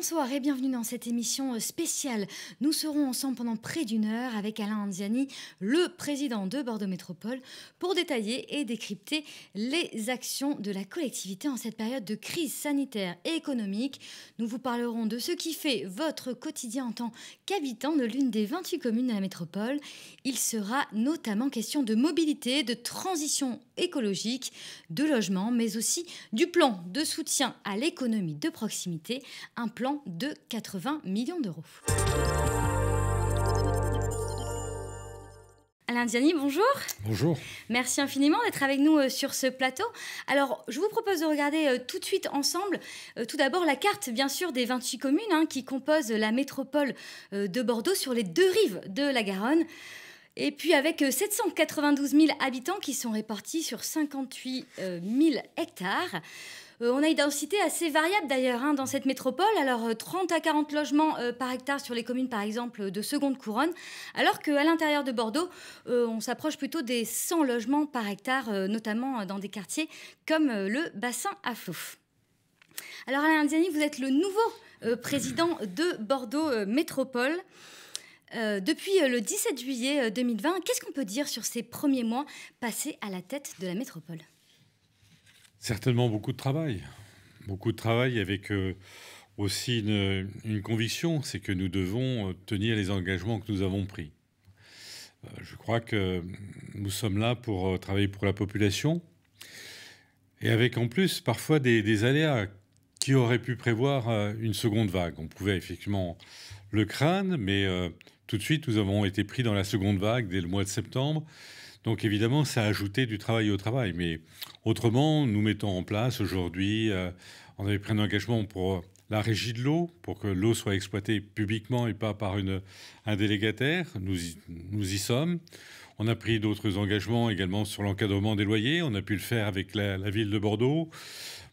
Bonsoir et bienvenue dans cette émission euh, spéciale. Nous serons ensemble pendant près d'une heure avec Alain Anziani, le président de Bordeaux Métropole, pour détailler et décrypter les actions de la collectivité en cette période de crise sanitaire et économique. Nous vous parlerons de ce qui fait votre quotidien en tant qu'habitant de l'une des 28 communes de la métropole. Il sera notamment question de mobilité, de transition écologique, de logement, mais aussi du plan de soutien à l'économie de proximité, un plan de 80 millions d'euros. Alain Diani, bonjour. Bonjour. Merci infiniment d'être avec nous euh, sur ce plateau. Alors, je vous propose de regarder euh, tout de suite ensemble, euh, tout d'abord la carte, bien sûr, des 28 communes hein, qui composent la métropole de Bordeaux sur les deux rives de la Garonne. Et puis avec 792 000 habitants qui sont répartis sur 58 000 hectares. Euh, on a une densité assez variable d'ailleurs hein, dans cette métropole. Alors 30 euh, à 40 logements euh, par hectare sur les communes par exemple de seconde couronne, alors qu'à l'intérieur de Bordeaux, on s'approche plutôt des 100 logements par hectare, notamment dans des quartiers comme le bassin à Flouf. Alors Alain Diani, vous êtes le nouveau président de Bordeaux Métropole. depuis le 17 juillet 2020, qu'est-ce qu'on peut dire sur ces premiers mois passés à la tête de la métropole Certainement beaucoup de travail. Beaucoup de travail avec euh, aussi une, conviction, c'est que nous devons euh, tenir les engagements que nous avons pris. Euh, je crois que nous sommes là pour travailler pour la population et avec en plus parfois des, aléas qui auraient pu prévoir une seconde vague. On pouvait effectivement le craindre, mais tout de suite nous avons été pris dans la seconde vague dès le mois de septembre donc évidemment, ça a ajouté du travail au travail. Mais autrement, nous mettons en place aujourd'hui, euh, on avait pris un engagement pour la régie de l'eau, pour que l'eau soit exploitée publiquement et pas par une, un délégataire. Nous y, sommes. On a pris d'autres engagements également sur l'encadrement des loyers. On a pu le faire avec la, la ville de Bordeaux.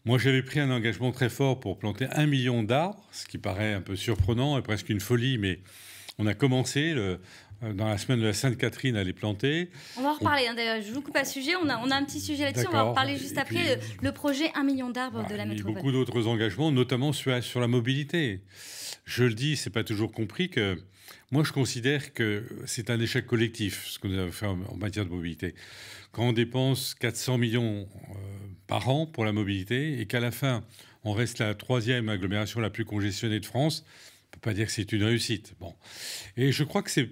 Moi, j'avais pris un engagement très fort pour planter un million d'arbres, ce qui paraît un peu surprenant et presque une folie, mais on a commencé le, euh, dans la semaine de la Sainte-Catherine à les planter. On va en reparler. Hein, d'ailleurs, je vous coupe à sujet. On a, on a un petit sujet là-dessus. On va en reparler juste après. Euh, le, projet 1 million d'arbres de la métropole. Beaucoup d'autres engagements, notamment sur, sur la mobilité. Je le dis, c'est pas toujours compris que moi, je considère que c'est un échec collectif, ce que nous avons fait en matière de mobilité. Quand on dépense 400 millions euh, par an pour la mobilité et qu'à la fin, on reste la troisième agglomération la plus congestionnée de France, ne peut pas dire que c'est une réussite. Bon. Et je crois que c'est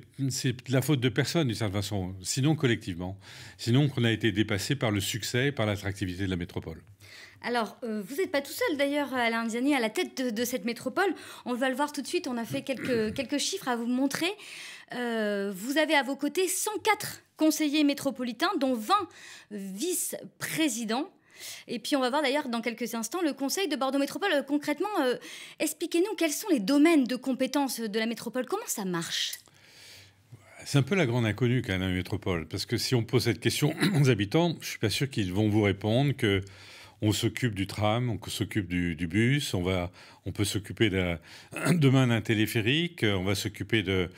la faute de personne, d'une certaine façon, sinon collectivement. Sinon qu'on a été dépassé par le succès et par l'attractivité de la métropole. Alors, euh, vous n'êtes pas tout seul d'ailleurs, euh, Alain Diani, à la tête de, cette métropole. On va le voir tout de suite, on a fait quelques, quelques chiffres à vous montrer. Euh, vous avez à vos côtés 104 conseillers métropolitains, dont 20 vice-présidents. Et puis on va voir d'ailleurs dans quelques instants le Conseil de Bordeaux Métropole. Euh, concrètement, euh, expliquez-nous quels sont les domaines de compétences de la métropole, comment ça marche c'est un peu la grande inconnue quand même la métropole, parce que si on pose cette question aux habitants, je suis pas sûr qu'ils vont vous répondre que on s'occupe du tram, on s'occupe du, bus, on va, on peut s'occuper demain d'un téléphérique, euh, on va s'occuper de,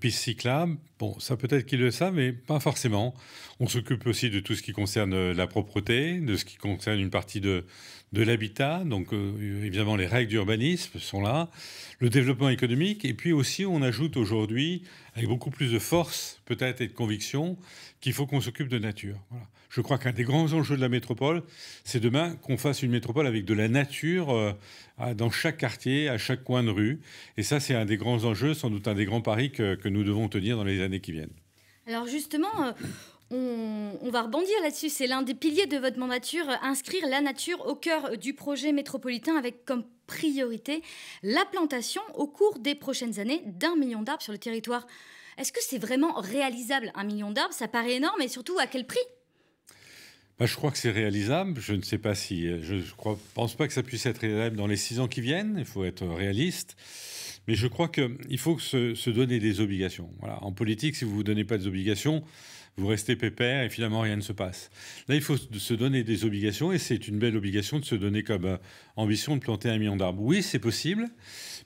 pistes cyclables. Bon, ça peut-être qu'ils le ça, mais pas forcément. On s'occupe aussi de tout ce qui concerne euh, la propreté, de ce qui concerne une partie de, de l'habitat. Donc, euh, évidemment, les règles d'urbanisme sont là, le développement économique. Et puis aussi, on ajoute aujourd'hui, avec beaucoup plus de force, peut-être, et de conviction, qu'il faut qu'on s'occupe de nature. Je crois qu'un des grands enjeux de la métropole, c'est demain qu'on fasse une métropole avec de la nature dans chaque quartier, à chaque coin de rue. Et ça, c'est un des grands enjeux, sans doute un des grands paris que, nous devons tenir dans les années qui viennent. Alors justement, euh, On, on, va rebondir là-dessus. C'est l'un des piliers de votre mandature, euh, inscrire la nature au cœur du projet métropolitain avec comme priorité la plantation au cours des prochaines années d'un million d'arbres sur le territoire. Est-ce que c'est vraiment réalisable Un million d'arbres, ça paraît énorme et surtout à quel prix bah, je crois que c'est réalisable. Je ne sais pas si. Euh, je ne pense pas que ça puisse être réalisable dans les six ans qui viennent. Il faut être réaliste. Mais je crois qu'il faut se, se, donner des obligations. Voilà. En politique, si vous ne vous donnez pas des obligations, vous restez pépère et finalement rien ne se passe. Là, il faut se donner des obligations et c'est une belle obligation de se donner comme euh, ambition de planter un million d'arbres. Oui, c'est possible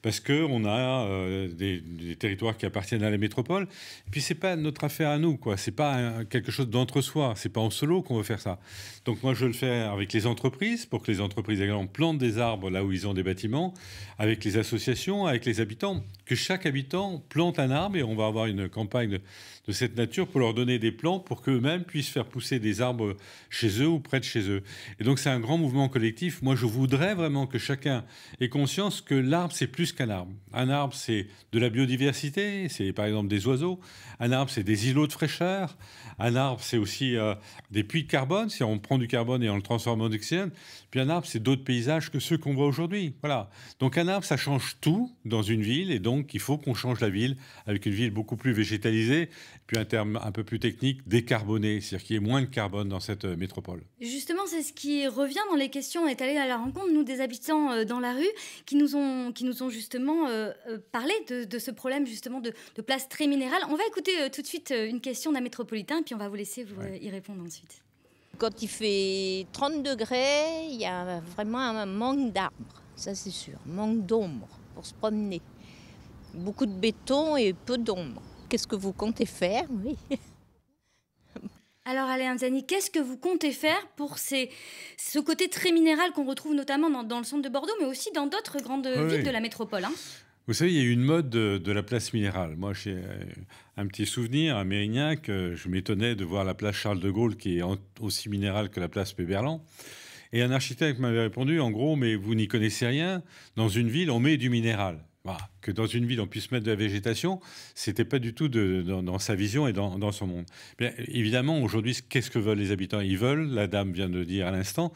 parce qu'on a euh, des, territoires qui appartiennent à la métropole. Et puis, c'est pas notre affaire à nous, quoi. C'est pas quelque chose d'entre-soi. C'est pas en solo qu'on veut faire ça. Donc, moi, je veux le faire avec les entreprises, pour que les entreprises également plantent des arbres là où ils ont des bâtiments, avec les associations, avec les habitants. Que chaque habitant plante un arbre et on va avoir une campagne de, de cette nature pour leur donner des plans pour qu'eux-mêmes puissent faire pousser des arbres chez eux ou près de chez eux. Et donc, c'est un grand mouvement collectif. Moi, je voudrais vraiment que chacun ait conscience que l'arbre, c'est plus qu'un arbre. Un arbre, c'est de la biodiversité, c'est par exemple des oiseaux. Un arbre, c'est des îlots de fraîcheur. Un arbre, c'est aussi euh, des puits de carbone, si on prend du carbone et on le transforme en oxygène. Puis un arbre, c'est d'autres paysages que ceux qu'on voit aujourd'hui. Voilà. Donc un arbre, ça change tout dans une ville, et donc il faut qu'on change la ville avec une ville beaucoup plus végétalisée, puis un terme un peu plus technique, décarbonée, c'est-à-dire qu'il y ait moins de carbone dans cette euh, métropole. Justement, c'est ce qui revient dans les questions. est allé à la rencontre, nous, des habitants euh, dans la rue, qui nous ont, qui nous ont justement euh, euh, parler de, ce problème justement de, place très minérale. On va écouter euh, tout de suite une question d'un métropolitain, puis on va vous laisser vous, y répondre ensuite. Quand il fait 30 degrés, il y a vraiment un manque d'arbres, ça c'est sûr, manque d'ombre pour se promener. Beaucoup de béton et peu d'ombre. Qu'est-ce que vous comptez faire Oui. Alors allez, Zani, qu'est-ce que vous comptez faire pour ce côté très minéral qu'on retrouve notamment dans, le centre de Bordeaux, mais aussi dans d'autres grandes villes de la métropole hein vous savez, il y a eu une mode de, la place minérale. Moi, j'ai euh, un petit souvenir à Mérignac. Euh, je m'étonnais de voir la place Charles de Gaulle qui est aussi minérale que la place Péberlan. Et un architecte m'avait répondu, en gros, mais vous n'y connaissez rien. Dans une ville, on met du minéral. Voilà que dans une ville on puisse mettre de la végétation, c'était pas du tout dans, sa vision et dans, son monde. évidemment, aujourd'hui, qu'est-ce que veulent les habitants Ils veulent, la dame vient de le dire à l'instant,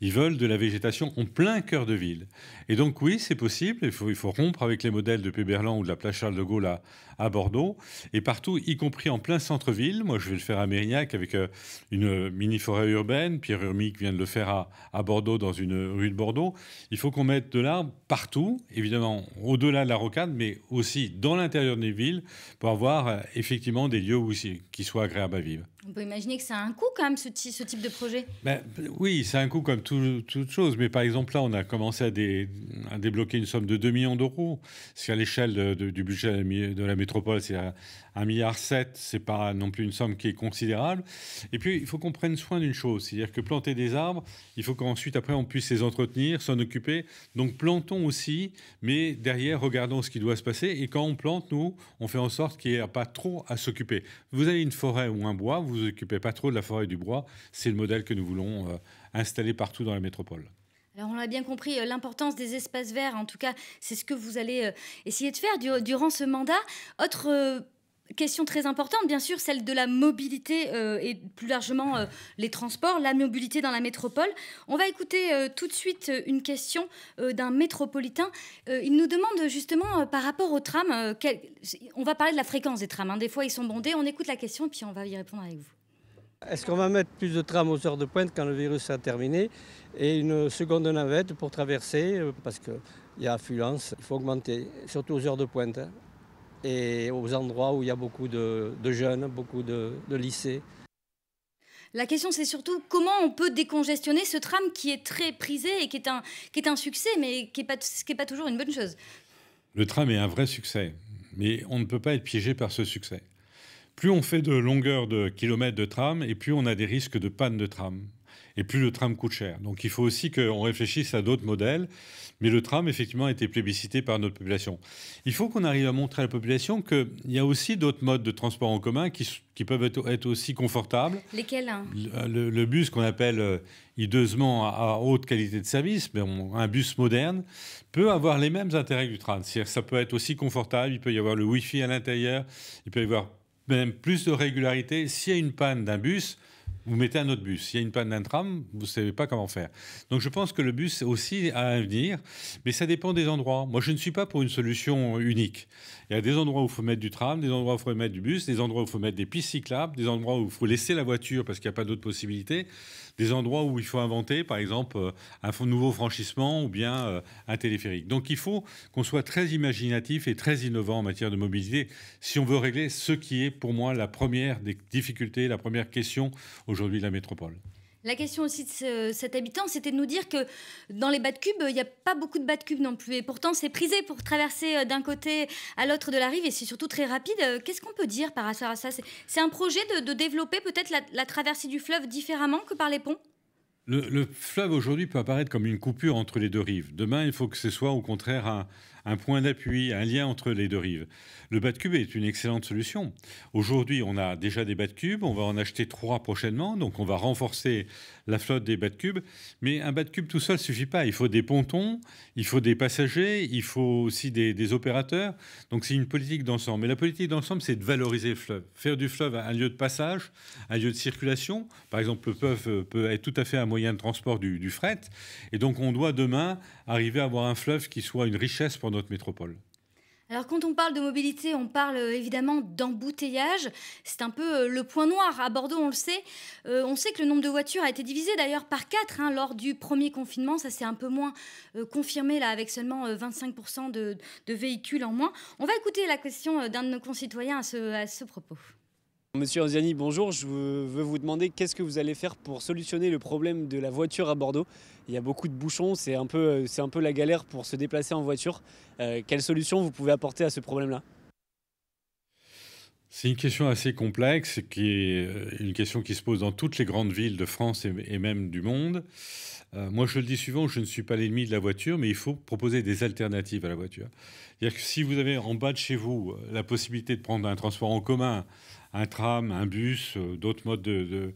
ils veulent de la végétation en plein cœur de ville. Et donc oui, c'est possible. Il faut, il faut rompre avec les modèles de Péberlan ou de la place Charles de Gaulle à, Bordeaux et partout, y compris en plein centre-ville. Moi, je vais le faire à Mérignac avec euh, une mini forêt urbaine. Pierre Urmic vient de le faire à, à Bordeaux dans une rue de Bordeaux. Il faut qu'on mette de l'arbre partout, évidemment au-delà de la cadre mais aussi dans l'intérieur des villes pour avoir euh, effectivement des lieux où, qui soient agréables à vivre. On peut imaginer que ça a un coût quand même, ce, ce type de projet. Ben, oui, c'est un coût comme toute chose. Mais par exemple, là, on a commencé à, débloquer une somme de 2 millions d'euros. Ce à l'échelle du budget de la métropole, c'est 1,7 milliard. Ce n'est pas non plus une somme qui est considérable. Et puis, il faut qu'on prenne soin d'une chose. C'est-à-dire que planter des arbres, il faut qu'ensuite, après, on puisse les entretenir, s'en occuper. Donc, plantons aussi, mais derrière, regardons ce qui doit se passer. Et quand on plante, nous, on fait en sorte qu'il n'y ait pas trop à s'occuper. Vous avez une forêt ou un bois, vous vous occupez pas trop de la forêt et du bois. C'est le modèle que nous voulons euh, installer partout dans la métropole. Alors on a bien compris euh, l'importance des espaces verts, en tout cas c'est ce que vous allez euh, essayer de faire durant ce mandat. Autre question très importante, bien sûr, celle de la mobilité euh, et plus largement euh, les transports, la mobilité dans la métropole. On va écouter euh, tout de suite une question d'un métropolitain. il nous demande justement par rapport aux trams, on va parler de la fréquence des trams. Hein. Des fois, ils sont bondés. On écoute la question et puis on va y répondre avec vous. Est-ce qu'on va mettre plus de trams aux heures de pointe quand le virus a terminé et une seconde navette pour traverser parce qu'il y a affluence, il faut augmenter, surtout aux heures de pointe. Hein et aux endroits où il y a beaucoup de, jeunes, beaucoup de, lycées. La question, c'est surtout comment on peut décongestionner ce tram qui est très prisé et qui est un, succès, mais qui n'est pas, pas toujours une bonne chose. Le tram est un vrai succès, mais on ne peut pas être piégé par ce succès. Plus on fait de longueur de kilomètres de tram, et plus on a des risques de panne de tram et plus le tram coûte cher. Donc il faut aussi qu'on réfléchisse à d'autres modèles, mais le tram, effectivement, a été plébiscité par notre population. Il faut qu'on arrive à montrer à la population qu'il y a aussi d'autres modes de transport en commun qui, peuvent être, aussi confortables. Lesquels hein euh, le, bus qu'on appelle euh, hideusement à, haute qualité de service, mais un bus moderne, peut avoir les mêmes intérêts que le tram. C'est-à-dire ça peut être aussi confortable, il peut y avoir le Wi-Fi à l'intérieur, il peut y avoir même plus de régularité. S'il y a une panne d'un bus, vous mettez un autre bus. S'il y a une panne d'un tram, vous ne savez pas comment faire. Donc je pense que le bus aussi a un avenir, mais ça dépend des endroits. Moi, je ne suis pas pour une solution unique. Il y a des endroits où il faut mettre du tram, des endroits où il faut mettre du bus, des endroits où il faut mettre des pistes cyclables, des endroits où il faut laisser la voiture parce qu'il n'y a pas d'autre possibilité, des endroits où il faut inventer, par exemple, euh, un nouveau franchissement ou bien euh, un téléphérique. Donc il faut qu'on soit très imaginatif et très innovant en matière de mobilité si on veut régler ce qui est pour moi la première des difficultés, la première question aujourd'hui la métropole. La question aussi de cet habitant, c'était de nous dire que dans les bas de cube, il n'y a pas beaucoup de bas de cube non plus. Et pourtant, c'est prisé pour traverser euh, d'un côté à l'autre de la rive et c'est surtout très rapide. Euh, qu'est-ce qu'on peut dire par rapport à ça C'est un projet de, développer peut-être la, traversée du fleuve différemment que par les ponts le, fleuve aujourd'hui peut apparaître comme une coupure entre les deux rives. Demain, il faut que ce soit au contraire un, un point d'appui, un lien entre les deux rives. Le de cube est une excellente solution. Aujourd'hui, on a déjà des de cube, on va en acheter trois prochainement, donc on va renforcer la flotte des de cube. Mais un de cube tout seul ne suffit pas. Il faut des pontons, il faut des passagers, il faut aussi des, opérateurs. Donc c'est une politique d'ensemble. Mais la politique d'ensemble, c'est de valoriser le fleuve, faire du fleuve un lieu de passage, un lieu de circulation. Par exemple, le fleuve euh, peut être tout à fait un moyen de transport du, du fret. Et donc on doit demain arriver à avoir un fleuve qui soit une richesse pour notre métropole alors quand on parle de mobilité, on parle euh, évidemment d'embouteillage. C'est un peu euh, le point noir à Bordeaux, on le sait. Euh, on sait que le nombre de voitures a été divisé d'ailleurs par 4 hein, lors du premier confinement. Ça c'est un peu moins confirmé là avec seulement 25% de, véhicules en moins. On va écouter la question d'un de nos concitoyens à ce propos. Monsieur Anziani, bonjour. Je veux vous demander qu'est-ce que vous allez faire pour solutionner le problème de la voiture à Bordeaux. Il y a beaucoup de bouchons, c'est un, peu, un peu la galère pour se déplacer en voiture. Euh, quelle solution vous pouvez apporter à ce problème-là c'est une question assez complexe, qui est euh, une question qui se pose dans toutes les grandes villes de France et même du monde. Euh, moi, je le dis souvent, je ne suis pas l'ennemi de la voiture, mais il faut proposer des alternatives à la voiture. C'est-à-dire que si vous avez en bas de chez vous la possibilité de prendre un transport en commun un tram, un bus, euh, d'autres modes de,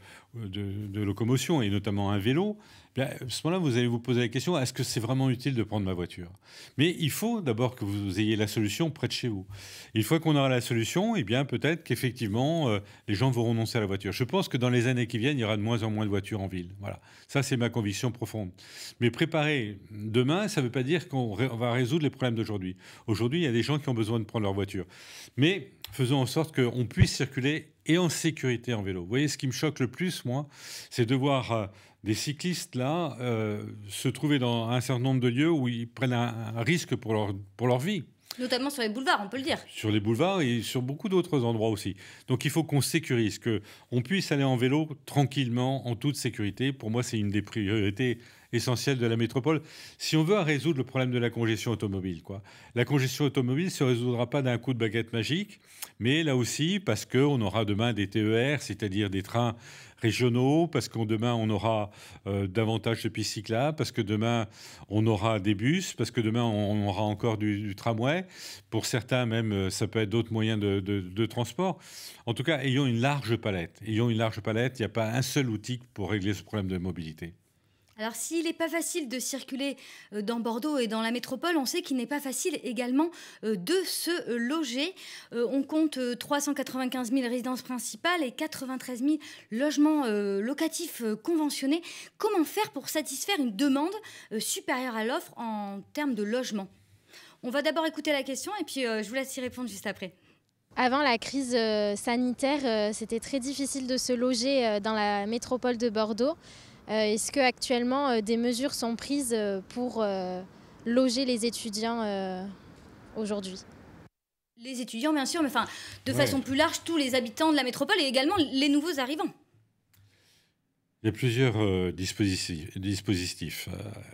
locomotion, et notamment un vélo à ce moment-là, vous allez vous poser la question est-ce que c'est vraiment utile de prendre ma voiture Mais il faut d'abord que vous ayez la solution près de chez vous. une fois qu'on aura la solution, eh bien peut-être qu'effectivement euh, les gens vont renoncer à la voiture. Je pense que dans les années qui viennent, il y aura de moins en moins de voitures en ville. Voilà, ça c'est ma conviction profonde. Mais préparer demain, ça ne veut pas dire qu'on va résoudre les problèmes d'aujourd'hui. Aujourd'hui, il y a des gens qui ont besoin de prendre leur voiture, mais faisons en sorte qu'on puisse circuler et en sécurité en vélo. Vous voyez, ce qui me choque le plus, moi, c'est de voir euh, des cyclistes là euh, se trouvaient dans un certain nombre de lieux où ils prennent un, risque pour leur, pour leur vie. Notamment sur les boulevards, on peut le dire. Sur les boulevards et sur beaucoup d'autres endroits aussi. Donc il faut qu'on sécurise, qu'on puisse aller en vélo tranquillement, en toute sécurité. Pour moi, c'est une des priorités essentiel de la métropole. Si on veut résoudre le problème de la congestion automobile, quoi. La congestion automobile se résoudra pas d'un coup de baguette magique, mais là aussi parce qu'on aura demain des TER, c'est-à-dire des trains régionaux, parce qu'on demain on aura euh, davantage de pistes cyclables, parce que demain on aura des bus, parce que demain on aura encore du, tramway. Pour certains même, euh, ça peut être d'autres moyens de, de, transport. En tout cas, ayons une large palette. Ayons une large palette. Il n'y a pas un seul outil pour régler ce problème de mobilité. Alors s'il n'est pas facile de circuler euh, dans Bordeaux et dans la métropole, on sait qu'il n'est pas facile également euh, de se euh, loger. On compte 395 000 résidences principales et 93 000 logements locatifs conventionnés. Comment faire pour satisfaire une demande supérieure à l'offre en termes de logement On va d'abord écouter la question et puis je vous laisse y répondre juste après. Avant la crise sanitaire, c'était très difficile de se loger dans la métropole de Bordeaux. Euh, est-ce que actuellement euh, des mesures sont prises euh, pour loger les étudiants aujourd'hui Les étudiants, bien sûr, mais enfin, de façon plus large, tous les habitants de la métropole et également les nouveaux arrivants. Il y a plusieurs dispositifs. dispositifs.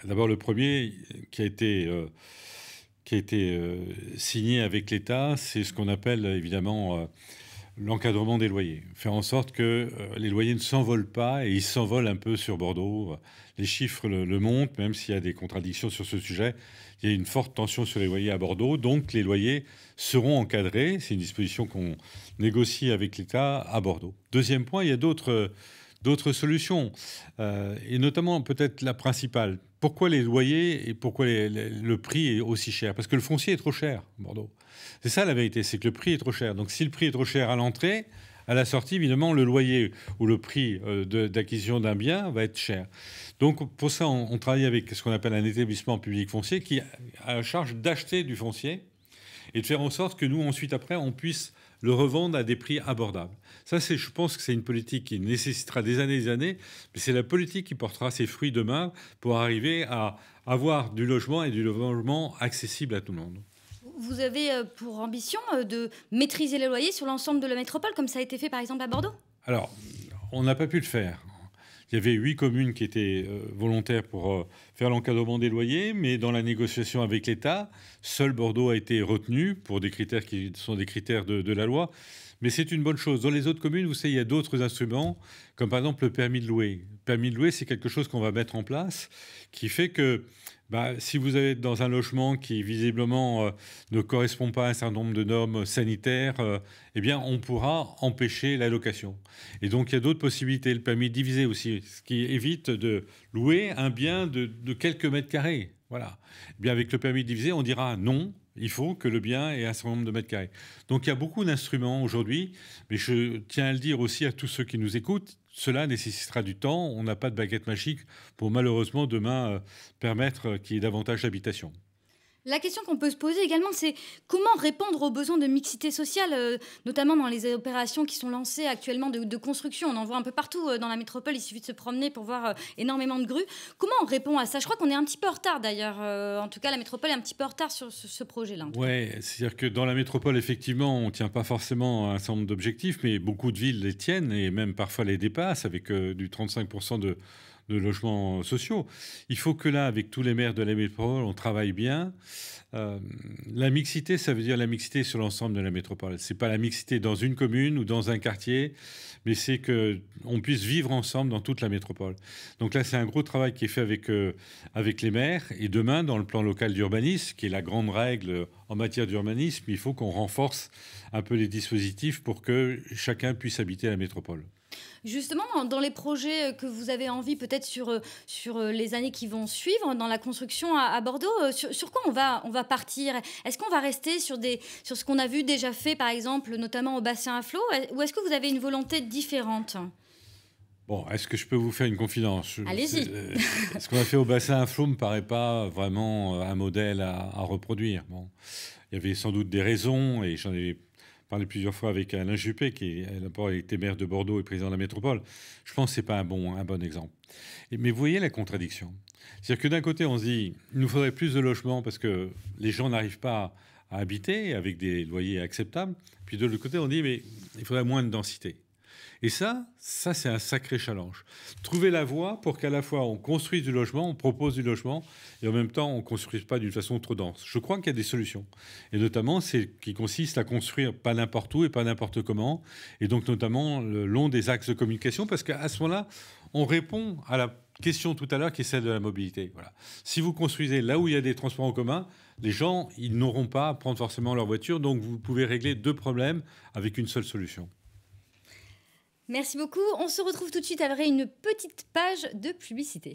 D'abord, le premier qui a été, qui a été signé avec l'État, c'est ce qu'on appelle évidemment l'encadrement des loyers, faire en sorte que euh, les loyers ne s'envolent pas, et ils s'envolent un peu sur Bordeaux. Les chiffres le, montrent, même s'il y a des contradictions sur ce sujet. Il y a une forte tension sur les loyers à Bordeaux, donc les loyers seront encadrés. C'est une disposition qu'on négocie avec l'État à Bordeaux. Deuxième point, il y a d'autres solutions, euh, et notamment peut-être la principale, pourquoi les loyers et pourquoi le prix est aussi cher Parce que le foncier est trop cher, Bordeaux. C'est ça la vérité, c'est que le prix est trop cher. Donc si le prix est trop cher à l'entrée, à la sortie, évidemment, le loyer ou le prix euh, d'acquisition d'un bien va être cher. Donc pour ça, on travaille avec ce qu'on appelle un établissement public foncier qui a la charge d'acheter du foncier et de faire en sorte que nous, ensuite, après, on puisse le revendre à des prix abordables. Ça, c'est, je pense que c'est une politique qui nécessitera des années et des années, mais c'est la politique qui portera ses fruits demain pour arriver à avoir du logement et du logement accessible à tout le monde. Vous avez euh, pour ambition euh, de maîtriser les loyers sur l'ensemble de la métropole, comme ça a été fait par exemple à Bordeaux Alors, on n'a pas pu le faire il y avait huit communes qui étaient euh, volontaires pour euh, faire l'encadrement des loyers, mais dans la négociation avec l'État, seul Bordeaux a été retenu pour des critères qui sont des critères de, la loi. Mais c'est une bonne chose. Dans les autres communes, vous savez, il y a d'autres instruments, comme par exemple le permis de louer. permis de louer, c'est quelque chose qu'on va mettre en place qui fait que bah, si vous êtes dans un logement qui visiblement euh, ne correspond pas à un certain nombre de normes sanitaires, euh, eh bien on pourra empêcher la location. Et donc il y a d'autres possibilités, le permis divisé aussi, ce qui évite de louer un bien de, quelques mètres carrés. Voilà. Eh bien avec le permis divisé, on dira non, il faut que le bien ait un certain nombre de mètres carrés. Donc il y a beaucoup d'instruments aujourd'hui, mais je tiens à le dire aussi à tous ceux qui nous écoutent, cela nécessitera du temps. On n'a pas de baguette magique pour malheureusement demain euh, permettre euh, qu'il y ait davantage d'habitations. La question qu'on peut se poser également, c'est comment répondre aux besoins de mixité sociale, euh, notamment dans les opérations qui sont lancées actuellement de, construction. On en voit un peu partout euh, dans la métropole, il suffit de se promener pour voir euh, énormément de grues. Comment on répond à ça Je crois qu'on est un petit peu en retard d'ailleurs. en tout cas, la métropole est un petit peu en retard sur ce, projet-là. Oui, c'est-à-dire que dans la métropole, effectivement, on ne tient pas forcément un certain nombre d'objectifs, mais beaucoup de villes les tiennent et même parfois les dépassent avec du 35% de de logements sociaux. Il faut que là, avec tous les maires de la métropole, on travaille bien. Euh, la mixité, ça veut dire la mixité sur l'ensemble de la métropole. Ce n'est pas la mixité dans une commune ou dans un quartier, mais c'est qu'on puisse vivre ensemble dans toute la métropole. Donc là, c'est un gros travail qui est fait avec euh, avec les maires. Et demain, dans le plan local d'urbanisme, qui est la grande règle en matière d'urbanisme, il faut qu'on renforce un peu les dispositifs pour que chacun puisse habiter la métropole. Justement, dans les projets euh, que vous avez envie, peut-être sur, euh, sur euh, les années qui vont suivre, dans la construction à, Bordeaux, sur, quoi on va, on va partir Est-ce qu'on va rester sur, des, sur ce qu'on a vu déjà fait, par exemple, notamment au bassin à flot, ou est-ce que vous avez une volonté différente Bon, est-ce que je peux vous faire une confidence Allez-y. Ce qu'on a fait au bassin à flot me paraît pas vraiment un modèle à, à reproduire. Bon, il y avait sans doute des raisons, et j'en ai parlé plusieurs fois avec Alain Juppé, qui a été maire de Bordeaux et président de la métropole. Je pense que ce pas un bon, un bon exemple. mais vous voyez la contradiction. C'est-à-dire que d'un côté, on se dit, il nous faudrait plus de logements parce que les gens n'arrivent pas à habiter avec des loyers acceptables. Puis de l'autre côté, on dit, mais il faudrait moins de densité. Et ça, ça c'est un sacré challenge. Trouver la voie pour qu'à la fois on construise du logement, on propose du logement, et en même temps on ne construise pas d'une façon trop dense. Je crois qu'il y a des solutions, et notamment c'est qui consiste à construire pas n'importe où et pas n'importe comment, et donc notamment le long des axes de communication, parce qu'à ce moment-là, on répond à la question tout à l'heure qui est celle de la mobilité. Voilà. Si vous construisez là où il y a des transports en commun, les gens, ils n'auront pas à prendre forcément leur voiture, donc vous pouvez régler deux problèmes avec une seule solution. Merci beaucoup. On se retrouve tout de suite après une petite page de publicité.